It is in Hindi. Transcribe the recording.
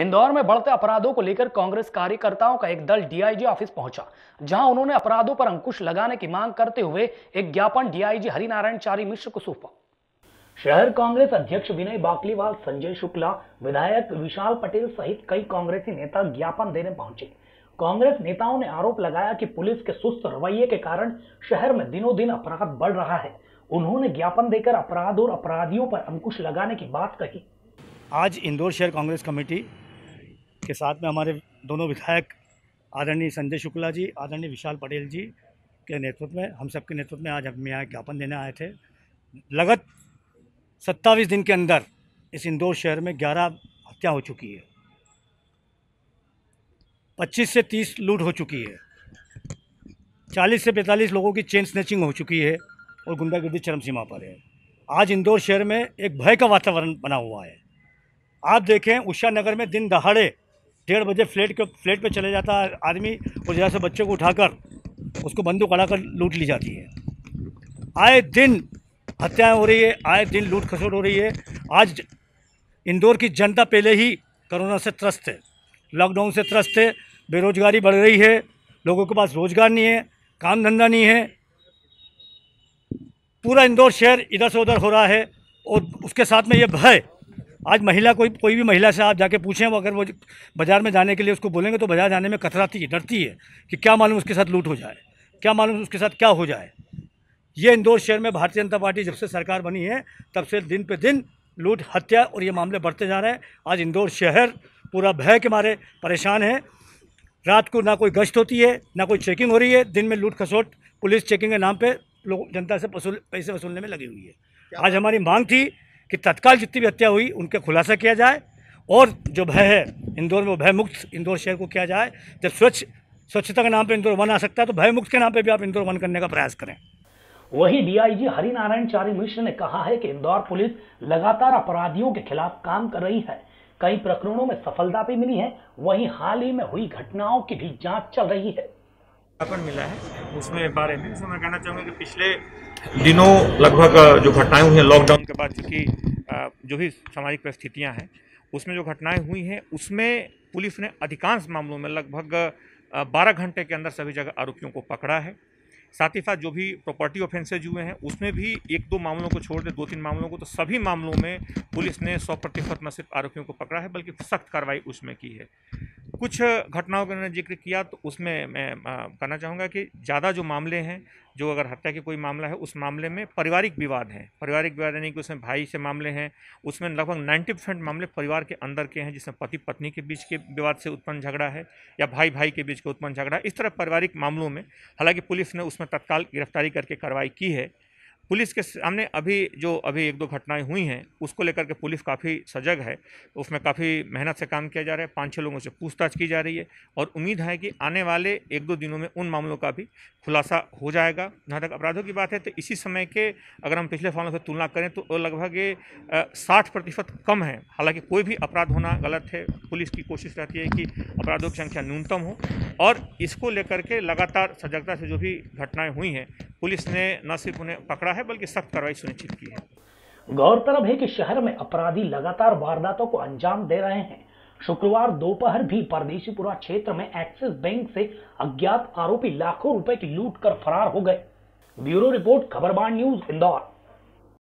इंदौर में बढ़ते अपराधों को लेकर कांग्रेस कार्यकर्ताओं का एक दल डीआईजी ऑफिस पहुंचा जहां उन्होंने अपराधों पर अंकुश लगाने की मांग करते हुए एक ज्ञापन डीआईजी हरिनारायण चारी मिश्र को सौंपा शहर कांग्रेस अध्यक्ष विनय बाकलीवाल संजय शुक्ला विधायक विशाल पटेल सहित कई कांग्रेसी नेता ज्ञापन देने पहुंचे कांग्रेस नेताओं ने आरोप लगाया कि पुलिस के सुस्त रवैये के कारण शहर में दिनों दिन अपराध बढ़ रहा है उन्होंने ज्ञापन देकर अपराध और अपराधियों पर अंकुश लगाने की बात कही आज इंदौर शहर कांग्रेस कमेटी के साथ में हमारे दोनों विधायक आदरणीय संजय शुक्ला जी आदरणीय विशाल पटेल जी के नेतृत्व में हम सबके नेतृत्व में आज हम यहाँ ज्ञापन देने आए थे लगत सत्तावीस दिन के अंदर इस इंदौर शहर में ग्यारह हत्या हो चुकी है पच्चीस से तीस लूट हो चुकी है चालीस से पैंतालीस लोगों की चेन स्नेचिंग हो चुकी है और गुंडागर्दी चरम सीमा पर है आज इंदौर शहर में एक भय का वातावरण बना हुआ है आप देखें उषा नगर में दिन दहाड़े डेढ़ बजे फ्लैट के फ्लैट पे चले जाता है आदमी और जरा से बच्चे को उठाकर उसको बंदूक अड़ा कर लूट ली जाती है आए दिन हत्याएं हो रही है आए दिन लूट खसोट हो रही है आज इंदौर की जनता पहले ही कोरोना से त्रस्त है लॉकडाउन से त्रस्त है बेरोजगारी बढ़ रही है लोगों के पास रोज़गार नहीं है काम धंधा नहीं है पूरा इंदौर शहर इधर से उधर हो रहा है और उसके साथ में ये भय आज महिला कोई कोई भी महिला से आप जाके पूछें वो अगर वो बाज़ार में जाने के लिए उसको बोलेंगे तो बाज़ार जाने में कतराती है डरती है कि क्या मालूम उसके साथ लूट हो जाए क्या मालूम उसके साथ क्या हो जाए ये इंदौर शहर में भारतीय जनता पार्टी जब से सरकार बनी है तब से दिन पे दिन लूट हत्या और ये मामले बढ़ते जा रहे हैं आज इंदौर शहर पूरा भय के मारे परेशान है रात को ना कोई गश्त होती है ना कोई चेकिंग हो रही है दिन में लूट खसोट पुलिस चेकिंग के नाम पर लोग जनता से पैसे वसूलने में लगी हुई है आज हमारी मांग थी कि तत्काल जितनी भी हत्या हुई उनका खुलासा किया जाए और जो भय है इंदौर में भय मुक्त इंदौर शहर को किया जाए जब स्वच्छ स्वच्छता के नाम पर इंदौर वन आ सकता है तो भय मुक्त के नाम पर भी आप इंदौर वन करने का प्रयास करें वही डीआईजी हरिनारायण चारी मिश्र ने कहा है कि इंदौर पुलिस लगातार अपराधियों के खिलाफ काम कर रही है कई प्रकरणों में सफलता भी मिली है वहीं हाल ही में हुई घटनाओं की भी जांच चल रही है ज्ञापन मिला है उसमें बारे में उसमें मैं कहना चाहूँगा कि पिछले दिनों लगभग जो घटनाएं हुई हैं लॉकडाउन के बाद चूँकि जो भी सामाजिक परिस्थितियाँ हैं उसमें जो घटनाएं हुई हैं उसमें पुलिस ने अधिकांश मामलों में लगभग बारह घंटे के अंदर सभी जगह आरोपियों को पकड़ा है साथ ही साथ जो भी प्रॉपर्टी ऑफेंसेज हुए हैं उसमें भी एक दो मामलों को छोड़ दे दो तीन मामलों को तो सभी मामलों में पुलिस ने सौ प्रतिशत न सिर्फ आरोपियों को पकड़ा है बल्कि सख्त कार्रवाई उसमें की है कुछ घटनाओं का उन्होंने जिक्र किया तो उसमें मैं कहना चाहूँगा कि ज़्यादा जो मामले हैं जो अगर हत्या के कोई मामला है उस मामले में पारिवारिक विवाद हैं पारिवारिक विवाद यानी कि उसमें भाई से मामले हैं उसमें लगभग नाइन्टी परसेंट मामले परिवार के अंदर के हैं जिसमें पति पत्नी के बीच के विवाद से उत्पन्न झगड़ा है या भाई भाई के बीच का उत्पन्न झगड़ा इस तरह पारिवारिक मामलों में हालांकि पुलिस ने उसमें तत्काल गिरफ्तारी करके कार्रवाई की है पुलिस के सामने अभी जो अभी एक दो घटनाएं हुई हैं उसको लेकर के पुलिस काफ़ी सजग है उसमें काफ़ी मेहनत से काम किया जा रहा है पाँच छः लोगों से पूछताछ की जा रही है और उम्मीद है कि आने वाले एक दो दिनों में उन मामलों का भी खुलासा हो जाएगा जहाँ तक अपराधों की बात है तो इसी समय के अगर हम पिछले सालों से तुलना करें तो लगभग साठ प्रतिशत कम है हालांकि कोई भी अपराध होना गलत है पुलिस की कोशिश रहती है कि अपराधों की संख्या न्यूनतम हो और इसको लेकर के लगातार सजगता से जो भी घटनाएँ हुई हैं पुलिस ने न सिर्फ उन्हें पकड़ा है बल्कि सख्त कार्रवाई सुनिश्चित की है गौरतलब है कि शहर में अपराधी लगातार वारदातों को अंजाम दे रहे हैं शुक्रवार दोपहर भी परदेशीपुरा क्षेत्र में एक्सिस बैंक से अज्ञात आरोपी लाखों रुपए की लूट कर फरार हो गए bureau report Khabarban news Indore